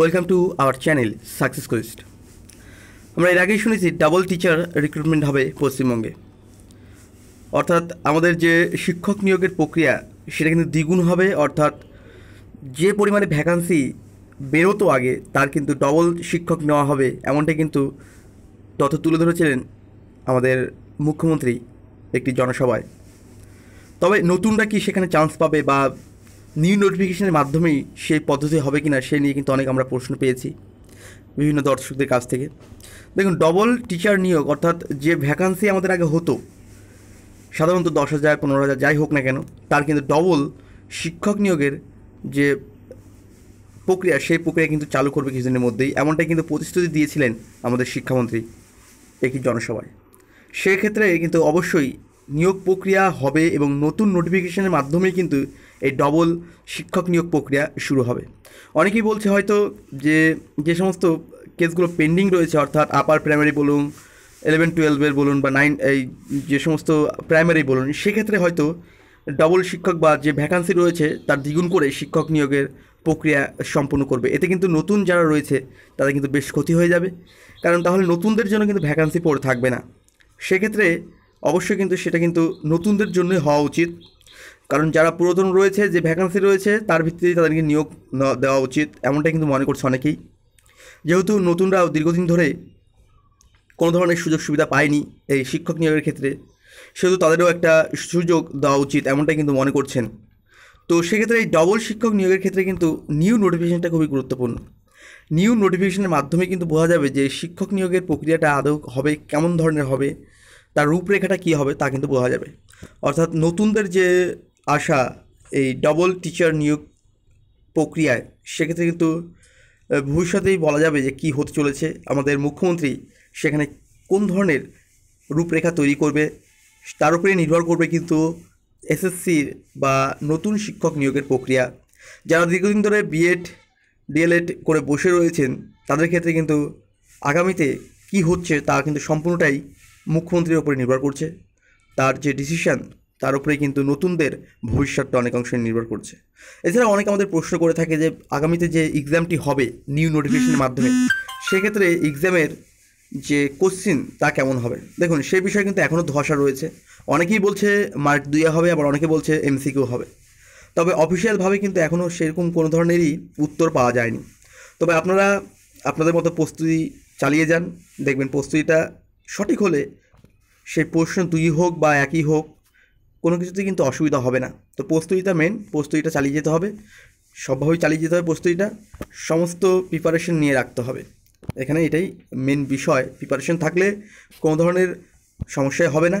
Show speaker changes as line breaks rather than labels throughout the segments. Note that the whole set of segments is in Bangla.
welcome to our channel success quest আমরা এর আগেই শুনেছি ডাবল টিচার রিক্রুটমেন্ট হবে পশ্চিমবঙ্গে অর্থাৎ আমাদের যে শিক্ষক নিয়োগের প্রক্রিয়া সেটা কিন্তু দ্বিগুণ হবে অর্থাৎ যে পরিমাণে ভ্যাকান্সি বেরোতো আগে তার কিন্তু ডবল শিক্ষক নেওয়া হবে এমনটাই কিন্তু তথ্য তুলে ধরেছিলেন আমাদের মুখ্যমন্ত্রী একটি জনসভায় তবে নতুনরা কি সেখানে চান্স পাবে বা নিউ নোটিফিকেশনের মাধ্যমেই সেই পদ্ধতি হবে কি না সে নিয়ে কিন্তু অনেক আমরা প্রশ্ন পেয়েছি বিভিন্ন দর্শকদের কাছ থেকে দেখুন ডবল টিচার নিয়োগ অর্থাৎ যে ভ্যাকান্সি আমাদের আগে হতো সাধারণত দশ হাজার পনেরো হাজার যাই হোক না কেন তার কিন্তু ডবল শিক্ষক নিয়োগের যে প্রক্রিয়া সেই প্রক্রিয়া কিন্তু চালু করবে কিছুদিনের মধ্যেই এমনটাই কিন্তু প্রতিশ্রুতি দিয়েছিলেন আমাদের শিক্ষামন্ত্রী একটি জনসভায় সেক্ষেত্রে কিন্তু অবশ্যই নিয়োগ প্রক্রিয়া হবে এবং নতুন নোটিফিকেশনের মাধ্যমেই কিন্তু এই ডবল শিক্ষক নিয়োগ প্রক্রিয়া শুরু হবে অনেকেই বলছে হয়তো যে যে সমস্ত কেসগুলো পেন্ডিং রয়েছে অর্থাৎ আপার প্রাইমারি বলুন ইলেভেন টুয়েলভের বলুন বা নাইন এই যে সমস্ত প্রাইমারি বলুন সেক্ষেত্রে হয়তো ডবল শিক্ষক বা যে ভ্যাকান্সি রয়েছে তার দ্বিগুণ করে শিক্ষক নিয়োগের প্রক্রিয়া সম্পন্ন করবে এতে কিন্তু নতুন যারা রয়েছে তাদের কিন্তু বেশ ক্ষতি হয়ে যাবে কারণ তাহলে নতুনদের জন্য কিন্তু ভ্যাকান্সি পড়ে থাকবে না সেক্ষেত্রে অবশ্যই কিন্তু সেটা কিন্তু নতুনদের জন্যই হওয়া উচিত কারণ যারা পুরাতন রয়েছে যে ভ্যাকান্সি রয়েছে তার ভিত্তিতে তাদেরকে নিয়োগ দেওয়া উচিত এমনটাই কিন্তু মনে করছে অনেকেই যেহেতু নতুনরাও দীর্ঘদিন ধরে কোনো ধরনের সুযোগ সুবিধা পায়নি এই শিক্ষক নিয়োগের ক্ষেত্রে সেহেতু তাদেরও একটা সুযোগ দেওয়া উচিত এমনটাই কিন্তু মনে করছেন তো সেক্ষেত্রে এই ডবল শিক্ষক নিয়োগের ক্ষেত্রে কিন্তু নিউ নোটিফিকেশনটা খুবই গুরুত্বপূর্ণ নিউ নোটিফিকেশনের মাধ্যমে কিন্তু বোঝা যাবে যে শিক্ষক নিয়োগের প্রক্রিয়াটা আদৌ হবে কেমন ধরনের হবে তার রূপরেখাটা কী হবে তা কিন্তু বোঝা যাবে অর্থাৎ নতুনদের যে আসা এই ডবল টিচার নিয়োগ প্রক্রিয়ায় সেক্ষেত্রে কিন্তু ভবিষ্যতেই বলা যাবে যে কি হতে চলেছে আমাদের মুখ্যমন্ত্রী সেখানে কোন ধরনের রূপরেখা তৈরি করবে তার উপরে নির্ভর করবে কিন্তু এসএসসির বা নতুন শিক্ষক নিয়োগের প্রক্রিয়া যারা দীর্ঘদিন ধরে বিএড ডিএলএড করে বসে রয়েছেন তাদের ক্ষেত্রে কিন্তু আগামীতে কি হচ্ছে তা কিন্তু সম্পূর্ণটাই মুখ্যমন্ত্রীর ওপরে নির্ভর করছে তার যে ডিসিশান তার উপরে কিন্তু নতুনদের ভবিষ্যৎটা অনেক অংশে নির্ভর করছে এছাড়া অনেকে আমাদের প্রশ্ন করে থাকে যে আগামীতে যে এক্সামটি হবে নিউ নোটিফিকেশনের মাধ্যমে সেক্ষেত্রে এক্সামের যে কোশ্চিন তা কেমন হবে দেখুন সে বিষয়ে কিন্তু এখনও ধসা রয়েছে অনেকেই বলছে মার্ক দুইয়া হবে আবার অনেকে বলছে এমসিকিউ হবে তবে অফিসিয়ালভাবে কিন্তু এখনও সেরকম কোনো ধরনেরই উত্তর পাওয়া যায়নি তবে আপনারা আপনাদের মতো প্রস্তুতি চালিয়ে যান দেখবেন প্রস্তুতিটা সঠিক হলে সেই প্রশ্ন দুই হোক বা একই হোক কোনো কিছুতে কিন্তু অসুবিধা হবে না তো প্রস্তুতিটা মেন প্রস্তুতিটা চালিয়ে যেতে হবে সবভাবেই চালিয়ে যেতে হবে প্রস্তুতিটা সমস্ত প্রিপারেশন নিয়ে রাখতে হবে এখানে এটাই মেন বিষয় প্রিপারেশন থাকলে কোনো ধরনের সমস্যায় হবে না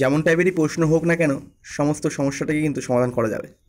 যেমন টাইপেরই প্রশ্ন হোক না কেন সমস্ত সমস্যাটাকে কিন্তু সমাধান করা যাবে